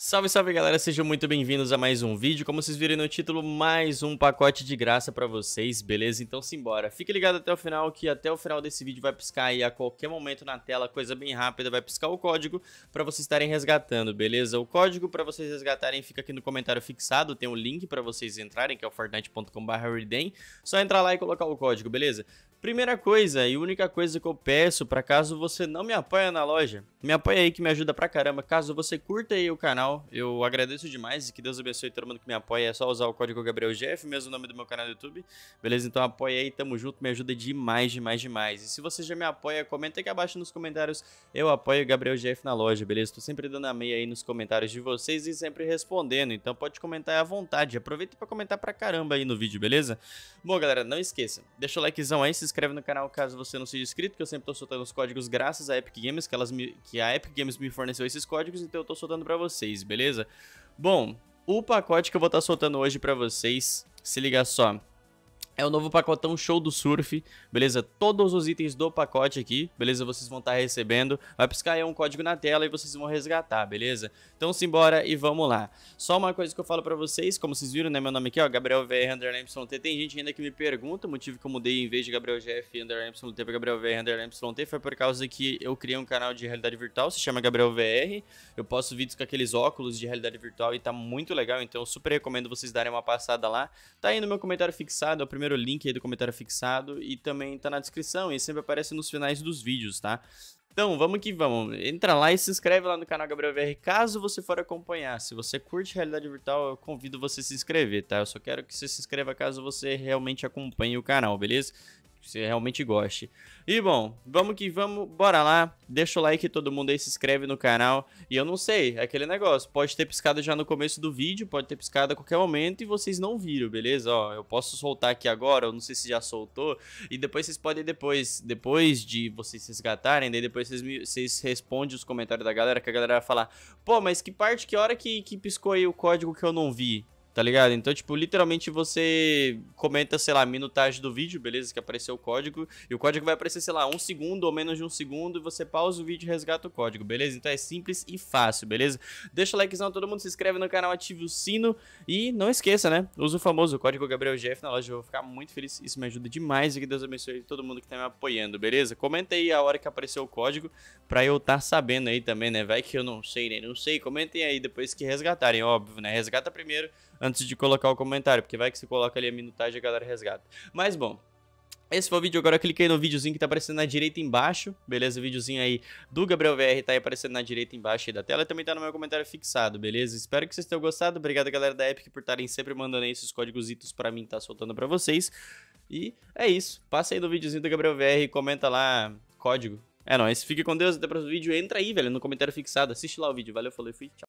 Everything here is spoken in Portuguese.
Salve, salve galera, sejam muito bem-vindos a mais um vídeo. Como vocês viram no título, mais um pacote de graça pra vocês, beleza? Então simbora. Fique ligado até o final, que até o final desse vídeo vai piscar aí a qualquer momento na tela, coisa bem rápida, vai piscar o código pra vocês estarem resgatando, beleza? O código pra vocês resgatarem fica aqui no comentário fixado, tem um link pra vocês entrarem, que é o fortnite.com.br Só entrar lá e colocar o código, beleza? Primeira coisa e única coisa que eu peço, pra caso você não me apoia na loja, me apoia aí que me ajuda pra caramba. Caso você curta aí o canal, canal. Eu agradeço demais e que Deus abençoe todo mundo que me apoia. É só usar o código GabrielGF, mesmo nome do meu canal do YouTube. Beleza? Então apoia aí, tamo junto, me ajuda demais, demais, demais. E se você já me apoia, comenta aqui abaixo nos comentários. Eu apoio o GabrielGF na loja, beleza? Tô sempre dando a meia aí nos comentários de vocês e sempre respondendo. Então pode comentar à vontade. Aproveita para comentar pra caramba aí no vídeo, beleza? Bom, galera, não esqueça. Deixa o likezão aí, se inscreve no canal caso você não seja inscrito, que eu sempre tô soltando os códigos graças à Epic Games, que, elas me, que a Epic Games me forneceu esses códigos, então eu tô soltando pra vocês beleza? Bom, o pacote que eu vou estar tá soltando hoje para vocês, se liga só, é o novo pacotão show do surf, beleza? Todos os itens do pacote aqui, beleza? Vocês vão estar tá recebendo. Vai piscar aí um código na tela e vocês vão resgatar, beleza? Então simbora e vamos lá. Só uma coisa que eu falo pra vocês, como vocês viram, né? Meu nome aqui, é Gabriel VR YT. Tem gente ainda que me pergunta o motivo que eu mudei em vez de Gabriel GF YT pra Gabriel VR YT. Foi por causa que eu criei um canal de realidade virtual, se chama Gabriel VR. Eu posto vídeos com aqueles óculos de realidade virtual e tá muito legal, então eu super recomendo vocês darem uma passada lá. Tá aí no meu comentário fixado, é o primeiro primeiro link aí do comentário fixado e também tá na descrição e sempre aparece nos finais dos vídeos, tá? Então, vamos que vamos. Entra lá e se inscreve lá no canal Gabriel VR, caso você for acompanhar. Se você curte realidade virtual, eu convido você a se inscrever, tá? Eu só quero que você se inscreva caso você realmente acompanhe o canal, beleza? você realmente goste. E bom, vamos que vamos, bora lá. Deixa o like todo mundo aí, se inscreve no canal. E eu não sei, é aquele negócio, pode ter piscado já no começo do vídeo, pode ter piscado a qualquer momento e vocês não viram, beleza? Ó, eu posso soltar aqui agora, eu não sei se já soltou. E depois vocês podem depois, depois de vocês resgatarem, daí depois vocês, me, vocês respondem os comentários da galera, que a galera vai falar, pô, mas que parte, que hora que, que piscou aí o código que eu não vi? Tá ligado? Então, tipo, literalmente você comenta, sei lá, minutagem do vídeo, beleza? Que apareceu o código. E o código vai aparecer, sei lá, um segundo ou menos de um segundo. E você pausa o vídeo e resgata o código, beleza? Então é simples e fácil, beleza? Deixa o likezão, todo mundo se inscreve no canal, ative o sino. E não esqueça, né? Usa o famoso código GabrielGF na loja. Eu vou ficar muito feliz. Isso me ajuda demais. E que Deus abençoe todo mundo que tá me apoiando, beleza? Comenta aí a hora que apareceu o código pra eu estar tá sabendo aí também, né? Vai que eu não sei, né? Não sei. Comentem aí depois que resgatarem, óbvio, né? Resgata primeiro antes de colocar o comentário, porque vai que você coloca ali a minutagem e a galera resgata. Mas bom, esse foi o vídeo, agora cliquei no videozinho que tá aparecendo na direita embaixo, beleza? O videozinho aí do Gabriel VR tá aí aparecendo na direita embaixo aí da tela e também tá no meu comentário fixado, beleza? Espero que vocês tenham gostado, obrigado galera da Epic por estarem sempre mandando aí esses códigos pra mim, tá soltando pra vocês. E é isso, passa aí no videozinho do Gabriel VR e comenta lá código. É nóis, fique com Deus, até o próximo vídeo, entra aí, velho, no comentário fixado, assiste lá o vídeo, valeu, falou e fui, tchau.